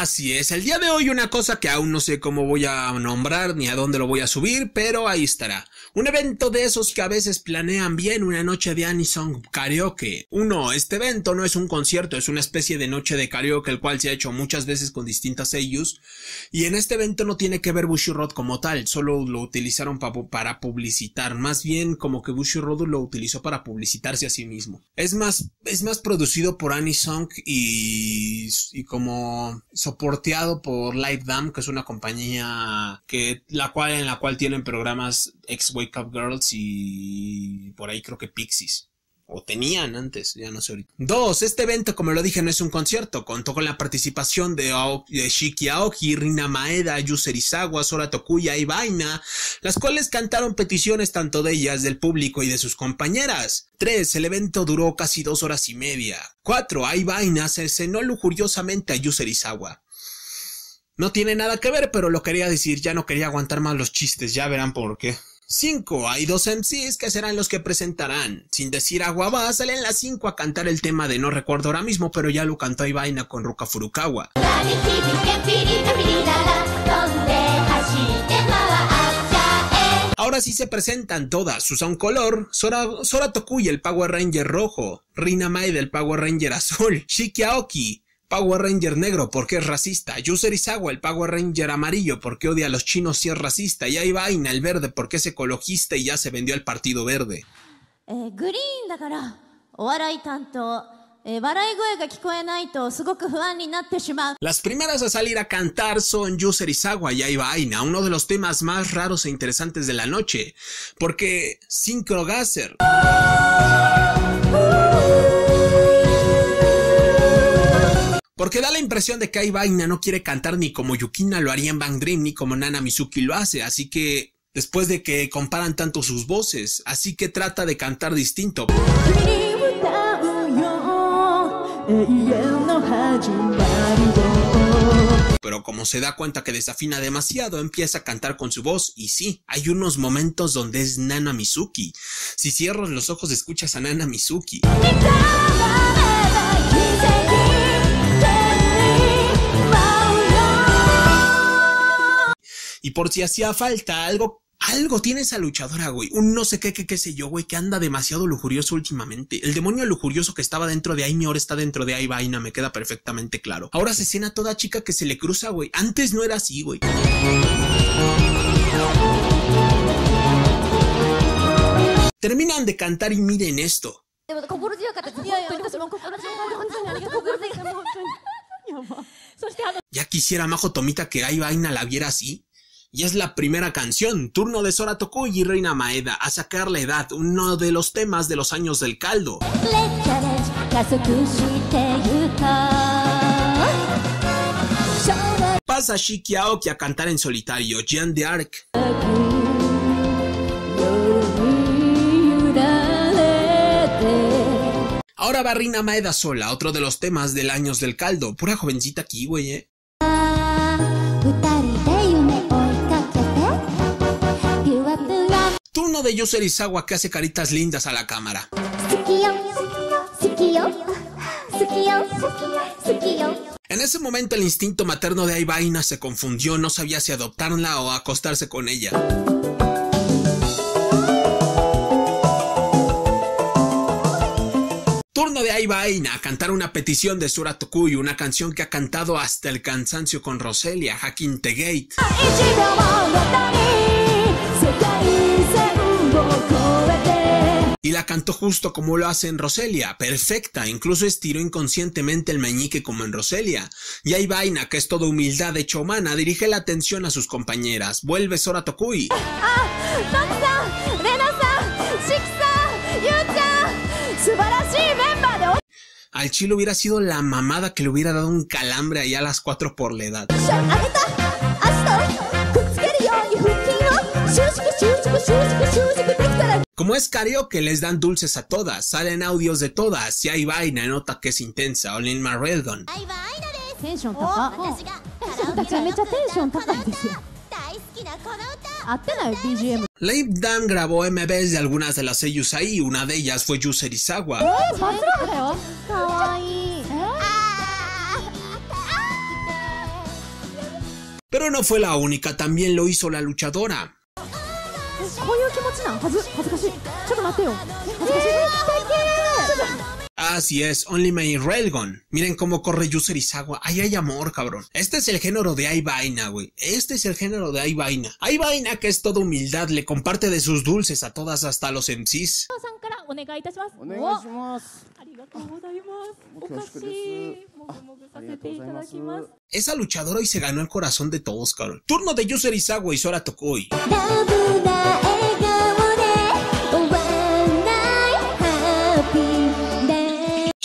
Así es, el día de hoy una cosa que aún no sé cómo voy a nombrar ni a dónde lo voy a subir, pero ahí estará. Un evento de esos que a veces planean bien una noche de Anisong karaoke. Uno, este evento no es un concierto, es una especie de noche de karaoke el cual se ha hecho muchas veces con distintas sellos y en este evento no tiene que ver Bushiroad como tal, solo lo utilizaron para publicitar, más bien como que Bushiroad lo utilizó para publicitarse a sí mismo. Es más, es más producido por Anisong y, y como soporteado por LiveDam, que es una compañía que, la cual, en la cual tienen programas ex Wake Up Girls y por ahí creo que Pixies. O tenían antes, ya no sé ahorita. Dos, este evento, como lo dije, no es un concierto. Contó con la participación de, Shiki Aoki, Rina Maeda, Yuser Isawa, Sora Tokuya y Vaina, las cuales cantaron peticiones tanto de ellas, del público y de sus compañeras. 3. El evento duró casi dos horas y media. 4. se cenó lujuriosamente a Yuser No tiene nada que ver, pero lo quería decir, ya no quería aguantar más los chistes, ya verán por qué. 5. Hay dos MCs que serán los que presentarán. Sin decir agua, va, salen las 5 a cantar el tema de no recuerdo ahora mismo, pero ya lo cantó Ivaina con Ruka Furukawa. Ahora sí se presentan todas, Susan Color, Sora, Sora Tokuya el Power Ranger rojo, Rina Mai del Power Ranger azul, Shiki Aoki, Power Ranger negro porque es racista, Yuser Isawa el Power Ranger amarillo porque odia a los chinos si es racista, y ahí vaina, el verde porque es ecologista y ya se vendió al Partido Verde. Eh, green eh, Las primeras a salir a cantar son Yuser Isawa y Aiba uno de los temas más raros e interesantes de la noche, porque Gasser. Porque da la impresión de que Aibaina no quiere cantar ni como Yukina lo haría en Bang Dream ni como Nana Mizuki lo hace, así que después de que comparan tanto sus voces, así que trata de cantar distinto. Pero como se da cuenta que desafina demasiado, empieza a cantar con su voz y sí, hay unos momentos donde es Nana Mizuki. Si cierras los ojos escuchas a Nana Mizuki. Y por si hacía falta algo algo tiene esa luchadora, güey. Un no sé qué, qué, qué sé yo, güey, que anda demasiado lujurioso últimamente. El demonio lujurioso que estaba dentro de Aime ahora está dentro de Vaina, me queda perfectamente claro. Ahora se a toda chica que se le cruza, güey. Antes no era así, güey. Terminan de cantar y miren esto. Ya quisiera Majo Tomita que Aivaina la viera así. Y es la primera canción, turno de Sora Tokuy y Reina Maeda, a sacar la edad, uno de los temas de los años del caldo. Pasa Shiki Aoki a cantar en solitario, Jean de Arc. Ahora va Reina Maeda sola, otro de los temas del Años del Caldo. Pura jovencita aquí, güey, eh. de ellos Isawa que hace caritas lindas a la cámara. En ese momento el instinto materno de Aibaina se confundió, no sabía si adoptarla o acostarse con ella. Turno de Aibaina a cantar una petición de Sura Tokuy, una canción que ha cantado hasta el cansancio con Roselia, Hakin Tegate y la cantó justo como lo hace en Roselia, perfecta, incluso estiró inconscientemente el meñique como en Roselia. Y hay vaina que es toda humildad hecha humana, dirige la atención a sus compañeras, vuelve Sora Tokui. Ah, Al chile hubiera sido la mamada que le hubiera dado un calambre allá a las 4 por la edad. Como es karaoke, les dan dulces a todas, salen audios de todas, y hay vaina, nota que es intensa, All in my railgun. Dan grabó MBs de algunas de las sellos ahí, una de ellas fue Yuserizawa. ¿Eh? Serizawa. ¿eh? Ah. Pero no fue la única, también lo hizo la luchadora. そういう気持ちなんはず恥ずかしいちょっと待ってよ恥ずかしいちょっと Así es Only My Railgun. Miren cómo corre User Isawa. Ahí hay amor, cabrón. Este es el género de Hay Vaina, güey. Este es el género de Hay Vaina. Hay Vaina que es toda humildad, le comparte de sus dulces a todas hasta los MCs. Ah, eh. ah, Esa luchadora hoy se ganó el corazón de todos, cabrón. Turno de User Isawa y Sora Tokoi.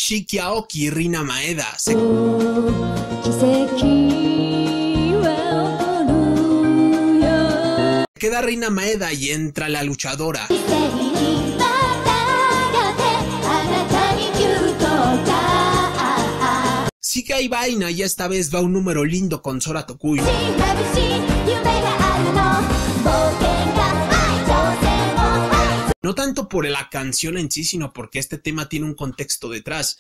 Shikiaoki Rina Maeda. Queda Reina Maeda y entra la luchadora. que hay vaina y esta vez va un número lindo con Sora Tokuyo No tanto por la canción en sí, sino porque este tema tiene un contexto detrás.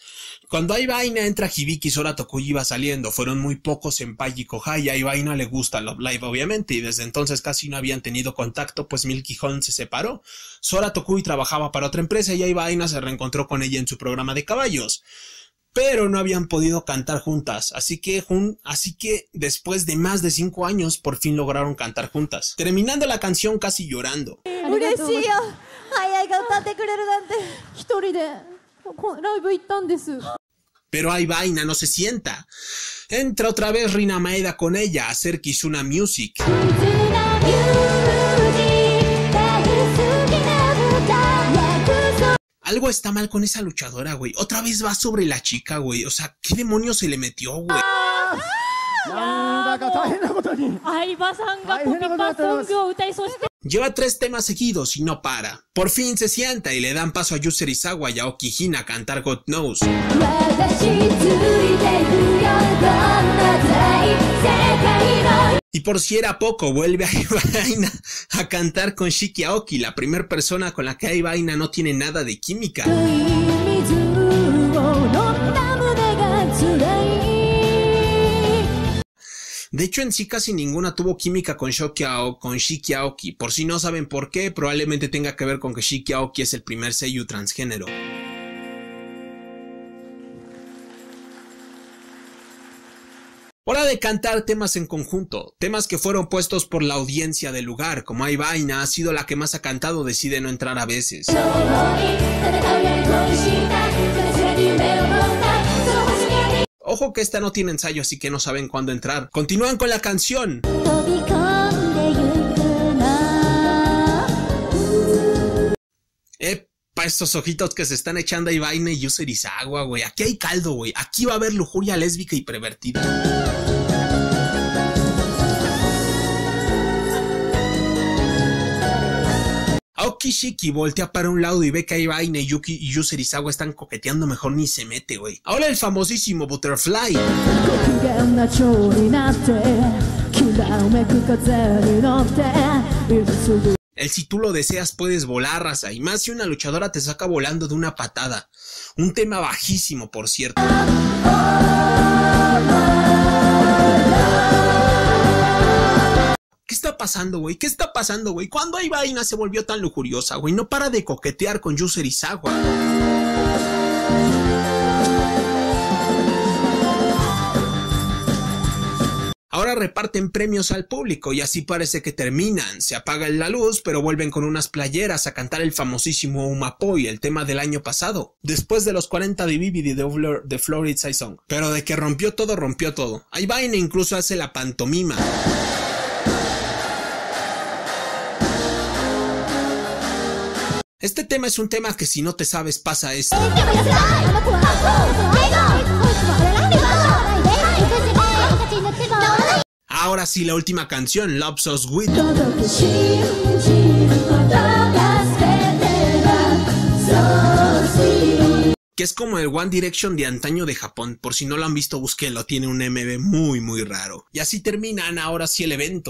Cuando hay vaina entra Hibiki, Sora Tokuyi iba saliendo. Fueron muy pocos en Pai y Kohai. A vaina le gusta Love Live, obviamente, y desde entonces casi no habían tenido contacto, pues Milky se separó. Sora Tokuyi trabajaba para otra empresa y vaina se reencontró con ella en su programa de caballos pero no habían podido cantar juntas, así que, así que después de más de cinco años por fin lograron cantar juntas, terminando la canción casi llorando. Pero hay vaina, no se sienta. Entra otra vez Rina Maeda con ella a hacer Kizuna Music. Algo está mal con esa luchadora, güey. Otra vez va sobre la chica, güey. O sea, ¿qué demonio se le metió, güey? Lleva tres temas seguidos y no para. Por fin se sienta y le dan paso a Yuser Isawa y a Okihina a cantar God Knows. Y por si era poco, vuelve a Ibaina a cantar con Shiki Aoki, la primera persona con la que Ivaina no tiene nada de química. De hecho, en sí casi ninguna tuvo química con Shokiao, con Shiki Por si no saben por qué, probablemente tenga que ver con que Shiki es el primer seiyuu transgénero. Hora de cantar temas en conjunto, temas que fueron puestos por la audiencia del lugar, como Hay Vaina ha sido la que más ha cantado, decide no entrar a veces. Ojo que esta no tiene ensayo, así que no saben cuándo entrar. Continúan con la canción. Epa, estos ojitos que se están echando ahí vaina y agua, güey. Aquí hay caldo, güey. Aquí va a haber lujuria lésbica y pervertida. Okishiki voltea para un lado y ve que va Yuki y Yuserizawa están coqueteando mejor ni se mete, güey. Ahora el famosísimo Butterfly. El si tú lo deseas puedes volar, raza, y más si una luchadora te saca volando de una patada. Un tema bajísimo, por cierto. ¿Qué está pasando, güey? ¿Qué está pasando, güey? ¿Cuándo vaina se volvió tan lujuriosa, güey? No para de coquetear con Yuser Isawa. Ahora reparten premios al público y así parece que terminan. Se apaga la luz, pero vuelven con unas playeras a cantar el famosísimo Umapoy, el tema del año pasado. Después de los 40 de Vivid de, de Florid Song. Pero de que rompió todo, rompió todo. vaina incluso hace la pantomima. Este tema es un tema que si no te sabes pasa esto. Ahora sí, la última canción, Love Sauce With. Que es como el One Direction de antaño de Japón. Por si no lo han visto, busquenlo Tiene un MV muy, muy raro. Y así terminan ahora sí el evento.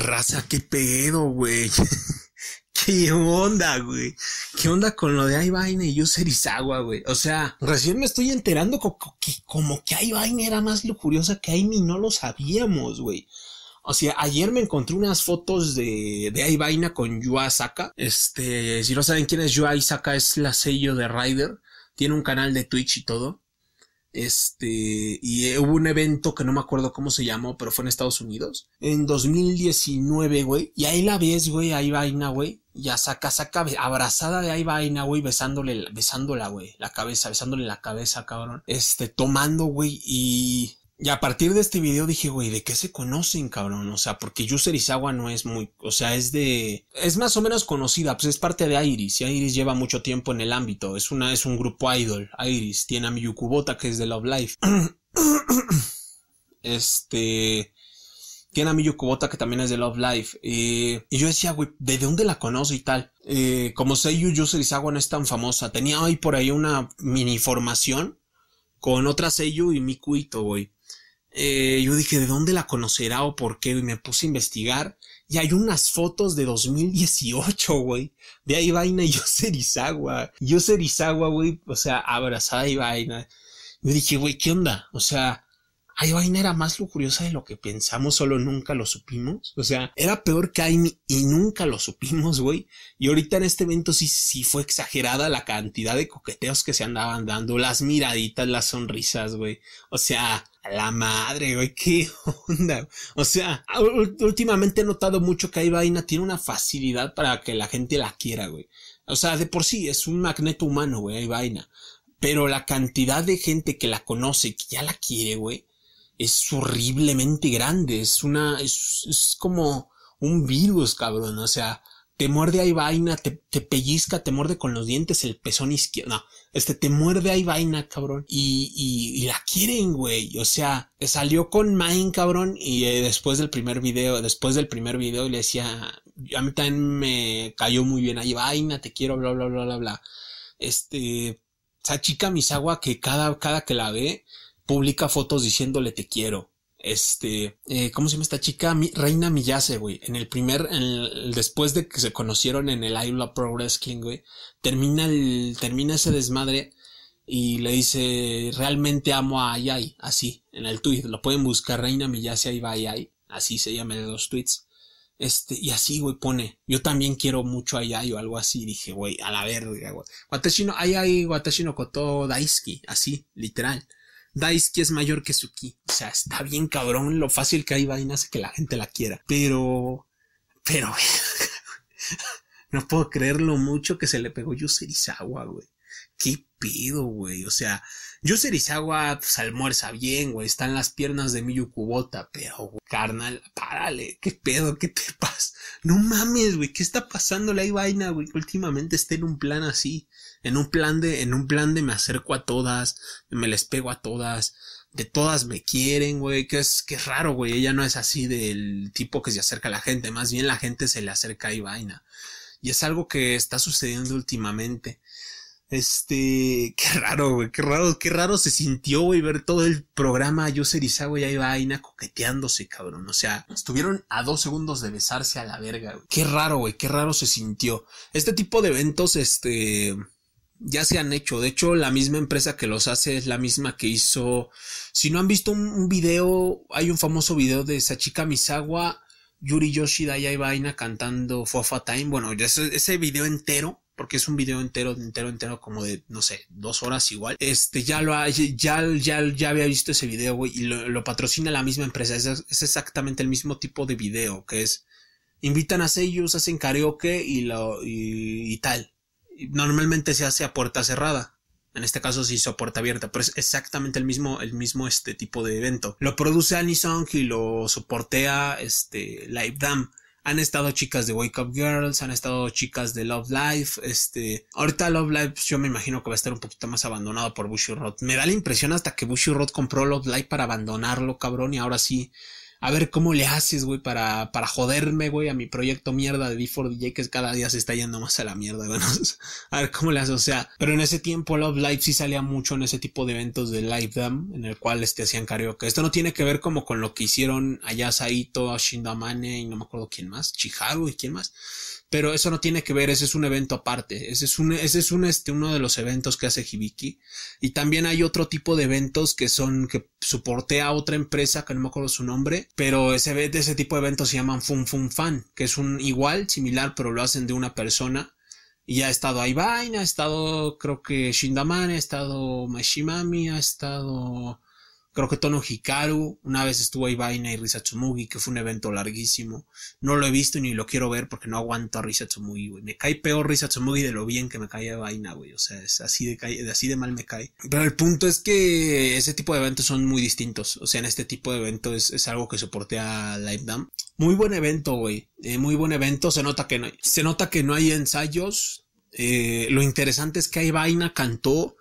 Raza, qué pedo, güey. ¿Qué onda, güey? ¿Qué onda con lo de vaina y yo Izagua, güey? O sea, recién me estoy enterando que como que vaina era más lujuriosa que Aimi, no lo sabíamos, güey. O sea, ayer me encontré unas fotos de, de vaina con Yuasaka, Este, si no saben quién es Yuasaka, es la sello de Rider. Tiene un canal de Twitch y todo. Este, y eh, hubo un evento que no me acuerdo cómo se llamó, pero fue en Estados Unidos. En 2019, güey. Y ahí la ves, güey, ahí vaina, güey. Ya saca, saca, abrazada de ahí vaina, güey, besándole, besándola, güey, la cabeza, besándole la cabeza, cabrón. Este, tomando, güey, y y a partir de este video dije, güey, ¿de qué se conocen, cabrón? O sea, porque Yuser Isawa no es muy, o sea, es de, es más o menos conocida, pues es parte de Iris, y Iris lleva mucho tiempo en el ámbito, es una, es un grupo idol, Iris, tiene a Miyukubota, que es de Love Life, este, tiene a Miyukubota, que también es de Love Life, eh, y yo decía, güey, ¿de dónde la conozco y tal? Eh, como Seiyu Yuser Isawa no es tan famosa, tenía hoy por ahí una mini formación con otra Seiyu y Mikuito, güey eh, yo dije, ¿de dónde la conocerá o por qué? Y me puse a investigar. Y hay unas fotos de 2018, güey. De ahí vaina y yo Serizagua. Yo serizagua, güey. O sea, abrazada y vaina. Yo dije, güey, ¿qué onda? O sea, Ay, vaina era más lujuriosa de lo que pensamos, solo nunca lo supimos. O sea, era peor que Amy y nunca lo supimos, güey. Y ahorita en este evento sí, sí fue exagerada la cantidad de coqueteos que se andaban dando, las miraditas, las sonrisas, güey. O sea, la madre, güey, qué onda. O sea, últimamente he notado mucho que ahí vaina, tiene una facilidad para que la gente la quiera, güey. O sea, de por sí es un magneto humano, güey, ahí vaina. Pero la cantidad de gente que la conoce y que ya la quiere, güey, es horriblemente grande, es una, es, como un virus, cabrón, o sea, te muerde ahí vaina, te, pellizca, te muerde con los dientes el pezón izquierdo. No, este te muerde ahí vaina, cabrón. Y, la quieren, güey. O sea, salió con main, cabrón. Y eh, después del primer video, después del primer video, le decía, a mí también me cayó muy bien ahí vaina, te quiero, bla, bla, bla, bla, bla. Este, esa chica misagua que cada, cada que la ve, publica fotos diciéndole te quiero. Este, eh, ¿cómo se llama esta chica? Reina Miyase, güey. En el primer, el, después de que se conocieron en el Ayula Progress Wrestling, güey, termina el, termina ese desmadre y le dice, realmente amo a Ayay, así, en el tweet. Lo pueden buscar, Reina Miyase, ahí va Ayay. Así se llama de los tweets. Este, y así, güey, pone, yo también quiero mucho a Ayay... o algo así. Dije, güey, a la verga, güey. Watashino, Ayai, Watashino Koto Daisuki, así, literal. Daisuke es mayor que Suki. O sea, está bien cabrón lo fácil que hay vaina hace que la gente la quiera. Pero. Pero. no puedo creer lo mucho que se le pegó yo güey. ¿Qué pido, güey? O sea, yo agua ah, pues, almuerza bien, güey. Están las piernas de Miyu Kubota, pero, güey, carnal, párale. ¿Qué pedo? ¿Qué te pasa? No mames, güey. ¿Qué está pasando la vaina, güey? Últimamente está en un plan así. En un plan de, en un plan de me acerco a todas, me les pego a todas. De todas me quieren, güey. Que es, que raro, güey. Ella no es así del tipo que se acerca a la gente. Más bien la gente se le acerca a vaina. Y es algo que está sucediendo últimamente. Este, qué raro, güey, qué raro, qué raro se sintió, güey, ver todo el programa yo Irizagüe y ahí Aina coqueteándose, cabrón. O sea, estuvieron a dos segundos de besarse a la verga, güey. Qué raro, güey, qué raro se sintió. Este tipo de eventos, este, ya se han hecho. De hecho, la misma empresa que los hace es la misma que hizo. Si no han visto un, video, hay un famoso video de Sachika Misawa, Yuri Yoshida y Aina cantando Fofa Time. Bueno, ese video entero porque es un video entero, entero, entero, como de, no sé, dos horas igual. Este, ya lo ha, ya, ya, ya había visto ese video, güey, y lo, patrocina la misma empresa. Es, exactamente el mismo tipo de video, que es, invitan a sellos, hacen karaoke y, lo, y, tal. Normalmente se hace a puerta cerrada. En este caso se hizo a puerta abierta, pero es exactamente el mismo, el mismo este tipo de evento. Lo produce Anisong y lo soportea este Live Dam han estado chicas de Wake Up Girls, han estado chicas de Love Life, este, ahorita Love Life pues, yo me imagino que va a estar un poquito más abandonado por Bushy Rod. Me da la impresión hasta que Bushy Rod compró Love Life para abandonarlo, cabrón, y ahora sí a ver cómo le haces, güey, para, para joderme, güey, a mi proyecto mierda de D4DJ que cada día se está yendo más a la mierda, a ver cómo le haces, o sea, pero en ese tiempo Love Live sí salía mucho en ese tipo de eventos de Live Dam, en el cual este, hacían karaoke. Esto no tiene que ver como con lo que hicieron allá Saito, Shindamane y no me acuerdo quién más, Chiharu y quién más pero eso no tiene que ver, ese es un evento aparte. Ese es, un, ese es un, este, uno de los eventos que hace Hibiki. Y también hay otro tipo de eventos que son, que soportea a otra empresa, que no me acuerdo su nombre, pero ese, ese tipo de eventos se llaman Fun Fun Fan, que es un igual, similar, pero lo hacen de una persona. Y ha estado Aibain, ha estado, creo que Shindaman, ha estado Mashimami, ha estado Creo que Tono Hikaru, una vez estuvo ahí Vaina y Risa que fue un evento larguísimo. No lo he visto ni lo quiero ver porque no aguanto a Risa güey. Me cae peor Risa de lo bien que me cae Vaina, güey. O sea, es así de, así de mal me cae. Pero el punto es que ese tipo de eventos son muy distintos. O sea, en este tipo de eventos es, algo que a Live Dam. Muy buen evento, güey. Eh, muy buen evento. Se nota que no hay, se nota que no hay ensayos. Eh, lo interesante es que ahí Vaina cantó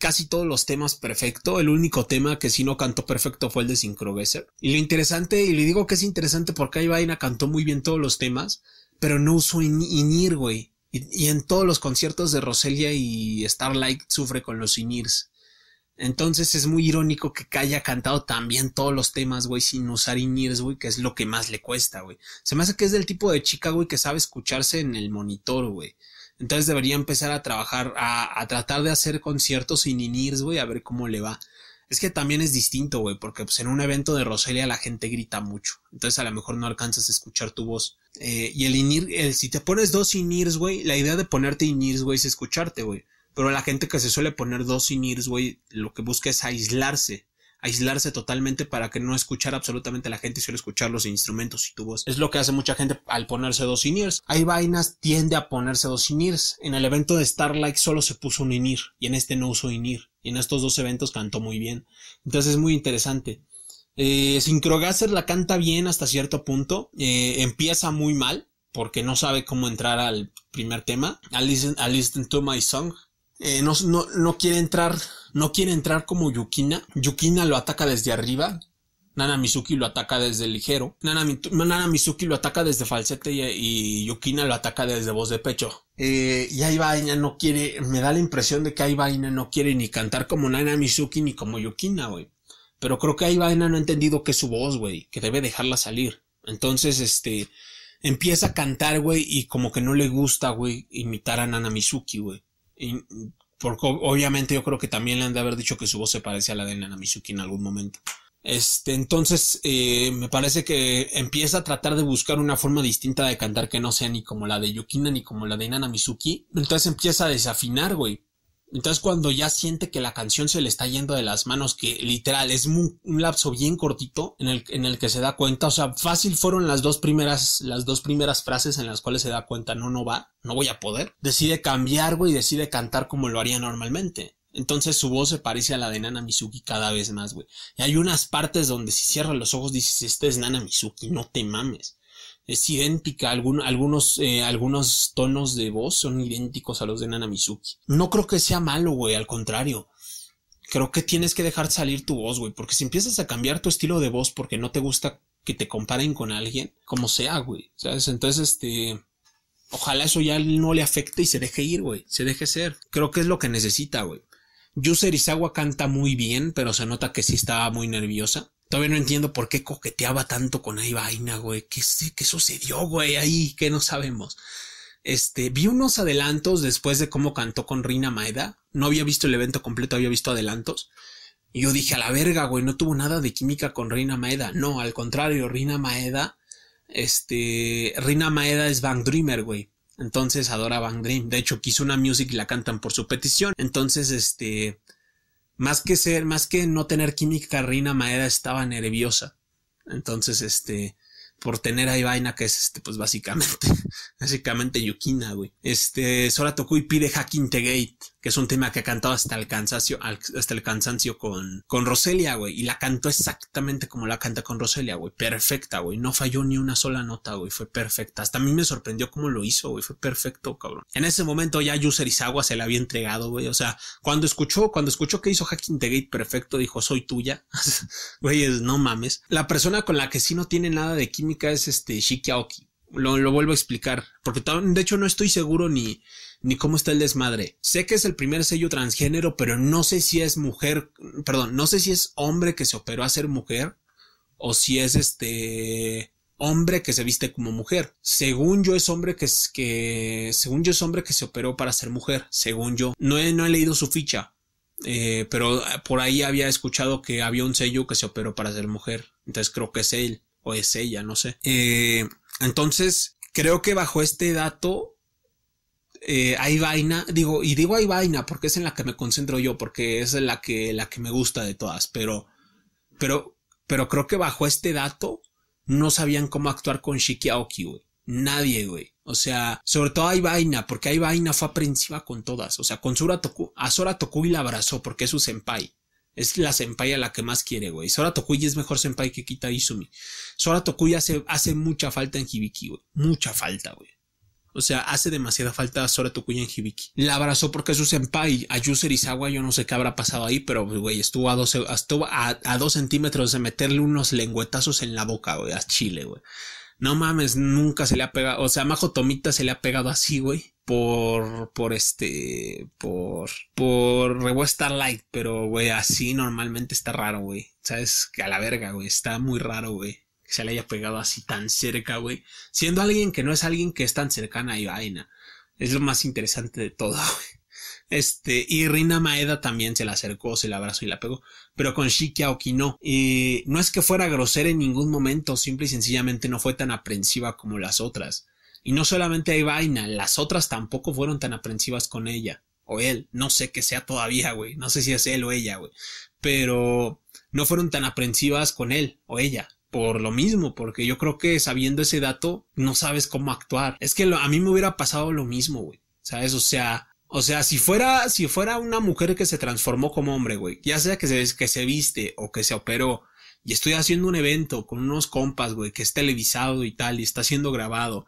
casi todos los temas perfecto. El único tema que sí no cantó perfecto fue el de Syncrogesser. Y lo interesante, y le digo que es interesante porque ahí Vaina cantó muy bien todos los temas, pero no usó in Inir, güey. Y, en todos los conciertos de Roselia y Starlight sufre con los Inirs. Entonces es muy irónico que haya cantado también todos los temas, güey, sin usar Inirs, güey, que es lo que más le cuesta, güey. Se me hace que es del tipo de chica, güey, que sabe escucharse en el monitor, güey. Entonces debería empezar a trabajar, a, tratar de hacer conciertos sin inirs, güey, a ver cómo le va. Es que también es distinto, güey, porque pues en un evento de Roselia la gente grita mucho. Entonces a lo mejor no alcanzas a escuchar tu voz. Eh, y el inir, el, si te pones dos inirs, güey, la idea de ponerte inirs, güey, es escucharte, güey. Pero la gente que se suele poner dos inirs, güey, lo que busca es aislarse aislarse totalmente para que no escuchar absolutamente a la gente y solo escuchar los instrumentos y tu voz. Es lo que hace mucha gente al ponerse dos in Hay vainas tiende a ponerse dos in En el evento de Starlight solo se puso un in y en este no usó in Y en estos dos eventos cantó muy bien. Entonces es muy interesante. Eh, la canta bien hasta cierto punto. Eh, empieza muy mal porque no sabe cómo entrar al primer tema. A listen to my song eh, no, no, quiere entrar, no quiere entrar como Yukina. Yukina lo ataca desde arriba. Nana Mizuki lo ataca desde ligero. Nana, Mizuki lo ataca desde falsete y, Yukina lo ataca desde voz de pecho. Eh, y ahí vaina no quiere, me da la impresión de que ahí vaina no quiere ni cantar como Nana Mizuki ni como Yukina, güey. Pero creo que ahí vaina no ha entendido que es su voz, güey, que debe dejarla salir. Entonces, este, empieza a cantar, güey, y como que no le gusta, güey, imitar a Nana Mizuki, güey. Porque obviamente yo creo que también le han de haber dicho que su voz se parece a la de Nana Mizuki en algún momento. Este, entonces, eh, me parece que empieza a tratar de buscar una forma distinta de cantar que no sea ni como la de Yukina ni como la de Nana Mizuki. Entonces empieza a desafinar, güey. Entonces cuando ya siente que la canción se le está yendo de las manos, que literal es un, lapso bien cortito en el, en el, que se da cuenta, o sea, fácil fueron las dos primeras, las dos primeras frases en las cuales se da cuenta, no, no va, no voy a poder, decide cambiar, güey, decide cantar como lo haría normalmente. Entonces su voz se parece a la de Nana Mizuki cada vez más, güey. Y hay unas partes donde si cierra los ojos dices, este es Nana Mizuki, no te mames es idéntica, algunos, eh, algunos tonos de voz son idénticos a los de Nanamizuki. No creo que sea malo, güey, al contrario. Creo que tienes que dejar salir tu voz, güey, porque si empiezas a cambiar tu estilo de voz porque no te gusta que te comparen con alguien, como sea, güey, Entonces, este, ojalá eso ya no le afecte y se deje ir, güey, se deje ser. Creo que es lo que necesita, güey. Yuser canta muy bien, pero se nota que sí estaba muy nerviosa. Todavía no entiendo por qué coqueteaba tanto con ahí vaina, güey. ¿Qué, qué sucedió, güey? Ahí que no sabemos. Este, vi unos adelantos después de cómo cantó con Rina Maeda. No había visto el evento completo, había visto adelantos. Y yo dije, a la verga, güey, no tuvo nada de química con Rina Maeda. No, al contrario, Rina Maeda, este, Rina Maeda es Van Dreamer, güey. Entonces adora Van Dream. De hecho, quiso una music y la cantan por su petición. Entonces, este, más que ser, más que no tener química, Reina Maeda estaba nerviosa. Entonces, este, por tener ahí vaina que es este, pues básicamente, básicamente Yukina, güey. Este, Sora y pide Hacking the Gate que es un tema que ha cantado hasta el cansancio, hasta el cansancio con, con Roselia, güey. Y la cantó exactamente como la canta con Roselia, güey. Perfecta, güey. No falló ni una sola nota, güey. Fue perfecta. Hasta a mí me sorprendió cómo lo hizo, güey. Fue perfecto, cabrón. En ese momento ya Yuser Isawa se la había entregado, güey. O sea, cuando escuchó, cuando escuchó que hizo Hacking the Gate perfecto, dijo, soy tuya. Güey, no mames. La persona con la que sí no tiene nada de química es este Shiki Lo, lo vuelvo a explicar. Porque de hecho no estoy seguro ni ni cómo está el desmadre. Sé que es el primer sello transgénero, pero no sé si es mujer, perdón, no sé si es hombre que se operó a ser mujer o si es este hombre que se viste como mujer. Según yo es hombre que es que según yo es hombre que se operó para ser mujer, según yo. No he, no he leído su ficha. Eh, pero por ahí había escuchado que había un sello que se operó para ser mujer. Entonces creo que es él o es ella, no sé. Eh, entonces creo que bajo este dato eh, hay vaina, digo, y digo hay vaina porque es en la que me concentro yo, porque es la que, la que me gusta de todas, pero, pero, pero creo que bajo este dato no sabían cómo actuar con Shiki Aoki, güey. Nadie, güey. O sea, sobre todo hay vaina, porque hay vaina fue aprensiva con todas. O sea, con Sora Toku, a Sora Tokui la abrazó porque es su senpai. Es la senpai a la que más quiere, güey. Sora Tokui es mejor senpai que Kita Izumi. Sora Tokui hace, hace mucha falta en Hibiki, güey. Mucha falta, güey. O sea, hace demasiada falta sobre tu Tokuya en Hibiki. La abrazó porque es su senpai. A yo no sé qué habrá pasado ahí, pero, güey, estuvo, a, estuvo a, dos centímetros de meterle unos lengüetazos en la boca, güey, a Chile, güey. No mames, nunca se le ha pegado. O sea, Majo Tomita se le ha pegado así, güey. Por, por este, por, por Rebo Starlight. Pero, güey, así normalmente está raro, güey. ¿Sabes? A la verga, güey. Está muy raro, güey que se le haya pegado así tan cerca, güey. Siendo alguien que no es alguien que es tan cercana a Ivaina. Es lo más interesante de todo, güey. Este, y Rina Maeda también se la acercó, se la abrazó y la pegó, pero con Shiki Aoki no. Y no es que fuera grosera en ningún momento, simple y sencillamente no fue tan aprensiva como las otras. Y no solamente a vaina, las otras tampoco fueron tan aprensivas con ella. O él, no sé qué sea todavía, güey. No sé si es él o ella, güey. Pero no fueron tan aprensivas con él o ella por lo mismo, porque yo creo que sabiendo ese dato no sabes cómo actuar. Es que a mí me hubiera pasado lo mismo, güey. ¿Sabes? O sea, o sea, si fuera, si fuera una mujer que se transformó como hombre, güey, ya sea que se, que se viste o que se operó, y estoy haciendo un evento con unos compas, güey, que es televisado y tal, y está siendo grabado,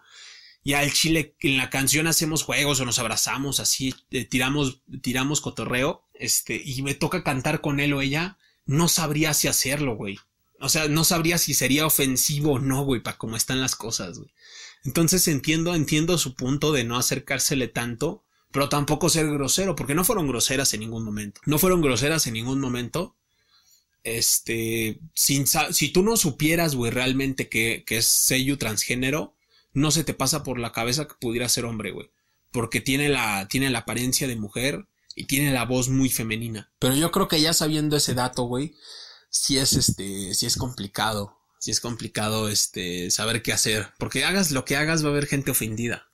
y al chile en la canción hacemos juegos o nos abrazamos así, eh, tiramos, tiramos cotorreo, este, y me toca cantar con él o ella, no sabría si hacerlo, güey. O sea, no sabría si sería ofensivo o no, güey, para cómo están las cosas, güey. Entonces entiendo, entiendo su punto de no acercársele tanto, pero tampoco ser grosero, porque no fueron groseras en ningún momento. No fueron groseras en ningún momento. Este, sin, si tú no supieras, güey, realmente que, es sello transgénero, no se te pasa por la cabeza que pudiera ser hombre, güey. Porque tiene la, tiene la apariencia de mujer y tiene la voz muy femenina. Pero yo creo que ya sabiendo ese dato, güey, si es este, Si es complicado, Si es complicado este saber qué hacer, porque hagas lo que hagas va a haber gente ofendida.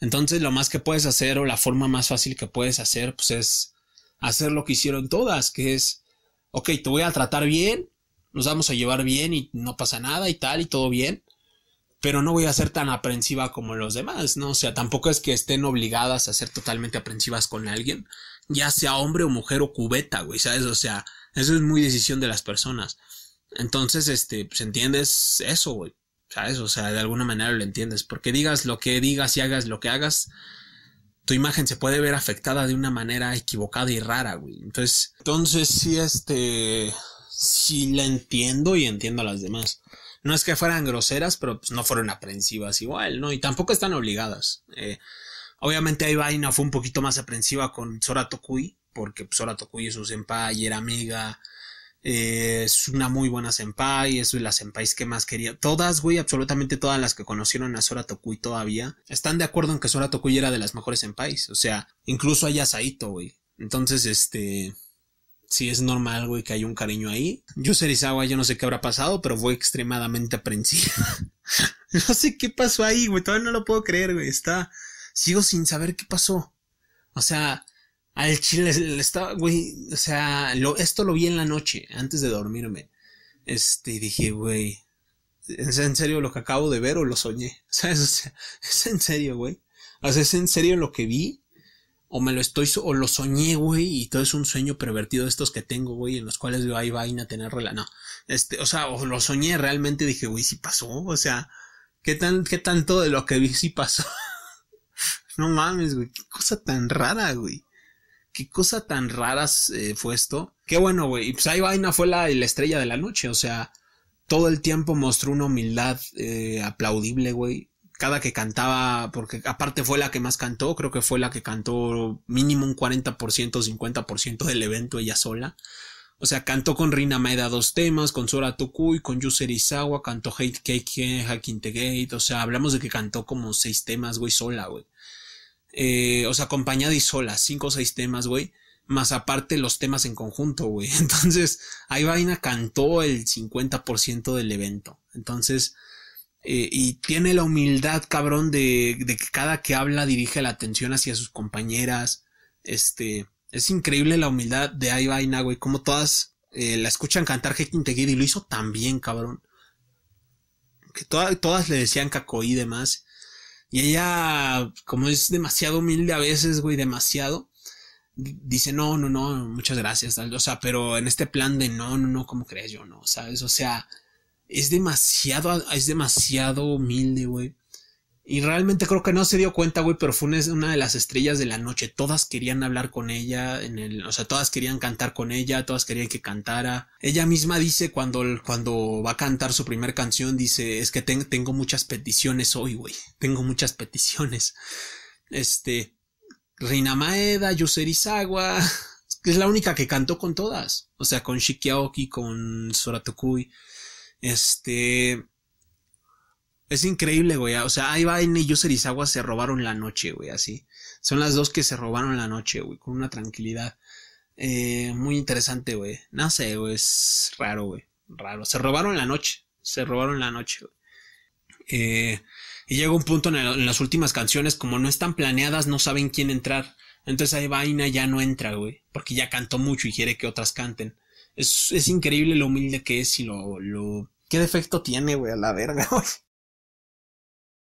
Entonces lo más que puedes hacer o la forma más fácil que puedes hacer pues es hacer lo que hicieron todas, que es, ok, te voy a tratar bien, nos vamos a llevar bien y no pasa nada y tal y todo bien, pero no voy a ser tan aprensiva como los demás, ¿no? O sea, tampoco es que estén obligadas a ser totalmente aprensivas con alguien, ya sea hombre o mujer o cubeta, güey, ¿sabes? O sea, eso es muy decisión de las personas. Entonces, este, pues entiendes eso, güey. eso O sea, de alguna manera lo entiendes. Porque digas lo que digas y hagas lo que hagas, tu imagen se puede ver afectada de una manera equivocada y rara, güey. Entonces, entonces sí, este, sí la entiendo y entiendo a las demás. No es que fueran groseras, pero pues, no fueron aprensivas igual, ¿no? Y tampoco están obligadas. Eh, obviamente obviamente, vaina fue un poquito más aprensiva con Sora Tokui, porque Sora Tokuy es su senpai era amiga, eh, es una muy buena senpai, es de las senpais que más quería. Todas, güey, absolutamente todas las que conocieron a Sora Tokui todavía, están de acuerdo en que Sora Tokui era de las mejores senpais. O sea, incluso hay Asaito, güey. Entonces, este... Sí, es normal, güey, que haya un cariño ahí. Yo, Serizawa, yo no sé qué habrá pasado, pero fue extremadamente aprensiva. no sé qué pasó ahí, güey. Todavía no lo puedo creer, güey. Está... Sigo sin saber qué pasó. O sea, al chile estaba, güey, o sea, esto lo vi en la noche, antes de dormirme. Este, dije, güey, ¿es en serio lo que acabo de ver o lo soñé? O sea, es en serio, güey. O sea, ¿es en serio lo que vi? O me lo estoy, o lo soñé, güey, y todo es un sueño pervertido de estos que tengo, güey, en los cuales veo ahí vaina a tener rela. No, este, o sea, o lo soñé realmente, dije, güey, sí pasó, o sea, ¿qué, tan, qué tanto de lo que vi sí pasó? no mames, güey, qué cosa tan rara, güey qué cosa tan rara eh, fue esto. Qué bueno, güey. Y pues ahí Vaina fue la, estrella de la noche, o sea, todo el tiempo mostró una humildad eh, aplaudible, güey. Cada que cantaba, porque aparte fue la que más cantó, creo que fue la que cantó mínimo un 40%, 50% del evento ella sola. O sea, cantó con Rina Maeda dos temas, con Sora Tukui, con Yuser Izawa, cantó Hate Cake, Hacking the Gate. O sea, hablamos de que cantó como seis temas, güey, sola, güey os eh, o sea, acompañada y sola, cinco o seis temas, güey. Más aparte los temas en conjunto, güey. Entonces, ahí Vaina cantó el 50% del evento. Entonces, eh, y tiene la humildad, cabrón, de, que cada que habla dirige la atención hacia sus compañeras. Este, es increíble la humildad de ahí Vaina, güey. Como todas eh, la escuchan cantar Hekin Tegid y lo hizo tan bien, cabrón. Que todas le decían caco y demás. Y ella, como es demasiado humilde a veces, güey, demasiado, dice, no, no, no, muchas gracias, tal. o sea, pero en este plan de no, no, no, como crees yo? No, ¿sabes? O sea, es demasiado, es demasiado humilde, güey. Y realmente creo que no se dio cuenta, güey, pero fue una de las estrellas de la noche. Todas querían hablar con ella, en el, o sea, todas querían cantar con ella, todas querían que cantara. Ella misma dice cuando, cuando va a cantar su primer canción, dice, es que tengo muchas peticiones hoy, güey. Tengo muchas peticiones. Este, Reina Maeda, Yuseri es la única que cantó con todas. O sea, con Shikiaoki, con Soratokui. Este, es increíble, güey. O sea, vaina y Yuserizawa se robaron la noche, güey, así. Son las dos que se robaron la noche, güey, con una tranquilidad. Eh, muy interesante, güey. No sé, güey, es raro, güey. Raro. Se robaron la noche. Se robaron la noche, güey. Eh, y llega un punto en, las últimas canciones, como no están planeadas, no saben quién entrar. Entonces ahí Vaina ya no entra, güey. Porque ya cantó mucho y quiere que otras canten. Es, es increíble lo humilde que es y lo, lo... ¿Qué defecto tiene, güey? A la verga, güey.